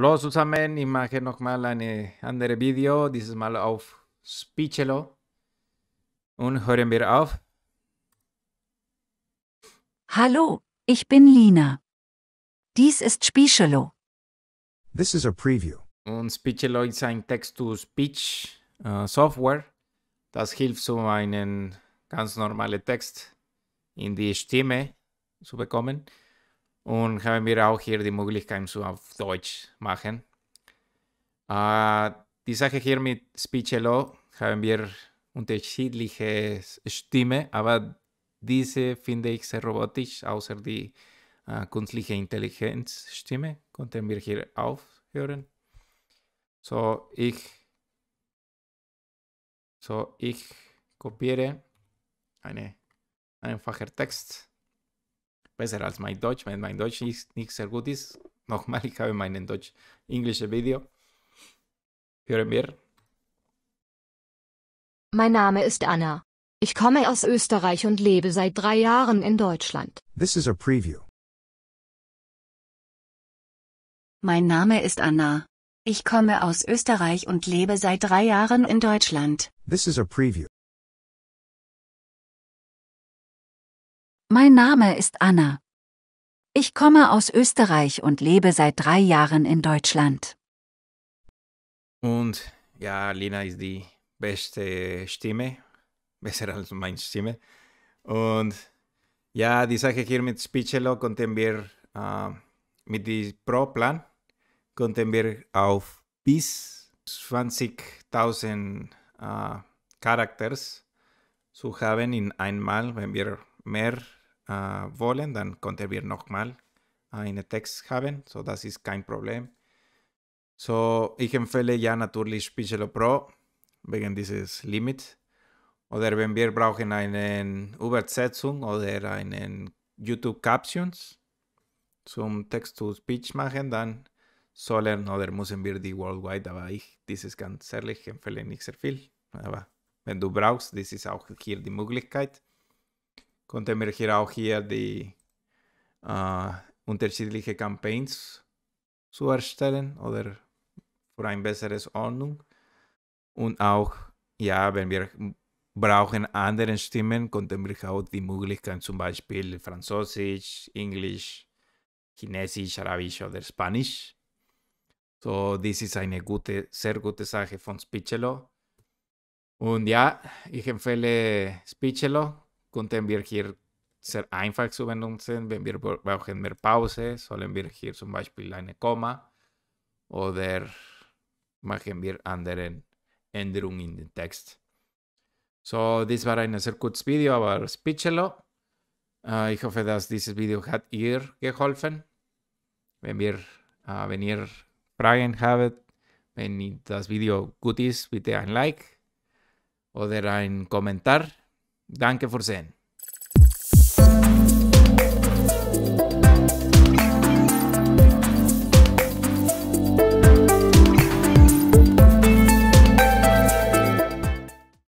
Hallo zusammen, ich mache nochmal ein anderes Video, dieses Mal auf Speechelo. Und hören wir auf. Hallo, ich bin Lina. Dies ist Speechelo. This is a preview. Und Speechelo ist ein Text-to-Speech-Software. Uh, das hilft, um einen ganz normalen Text in die Stimme zu bekommen. Und haben wir auch hier die Möglichkeit zu auf Deutsch machen. Äh, die Sache hier mit Speechelo haben wir unterschiedliche Stimme, aber diese finde ich sehr robotisch, außer die äh, künstliche Intelligenzstimme konnten wir hier aufhören. So, ich, so, ich kopiere eine einfachen Text besser als mein Deutsch. Wenn mein Deutsch nicht, nicht sehr gut ist, nochmal, ich habe meinen deutsch englischen Video. Hören wir. Mein Name ist Anna. Ich komme aus Österreich und lebe seit drei Jahren in Deutschland. This is a preview. Mein Name ist Anna. Ich komme aus Österreich und lebe seit drei Jahren in Deutschland. This is a preview. Mein Name ist Anna. Ich komme aus Österreich und lebe seit drei Jahren in Deutschland. Und ja, Lena ist die beste Stimme, besser als meine Stimme. Und ja, die Sache hier mit Spicello konnten wir äh, mit dem Pro-Plan konnten wir auf bis 20.000 äh, Charakters zu haben in einmal, wenn wir mehr uh, wollen, dann konnten wir nochmal einen äh, Text haben. So, das ist kein Problem. So, ich empfehle ja natürlich Pichello Pro wegen dieses Limit. Oder wenn wir brauchen eine Übersetzung oder einen YouTube Captions zum Text-to-Speech machen, dann sollen oder müssen wir die Worldwide, aber ich dieses ganz ehrlich empfehle nicht sehr viel. Aber wenn du brauchst, das ist auch hier die Möglichkeit konnte mir hier auch hier die äh, ah, unterschiedliche Campaigns zu erstellen oder für ein besseres Ordnung. Und auch, ja, wenn wir brauchen andere Stimmen, konnten wir auch die Möglichkeit zum Beispiel Französisch, Englisch, Chinesisch, Arabisch oder Spanisch. So, das ist eine gute, sehr gute Sache von Spicelo. Und ja, ich empfehle Spicelo Kunden wir hier sehr einfach zu benutzen, wenn wir brauchen mehr Pause, sollen wir hier zum Beispiel eine Komma oder machen wir andere Änderungen in den Text. So, das war ein sehr kurzes Video, aber Speechelo. Uh, ich hoffe, dass dieses Video hat ihr geholfen. Wenn, wir, uh, wenn ihr Fragen habt, wenn das Video gut ist, bitte ein Like oder ein Kommentar. Dank ervoor zijn.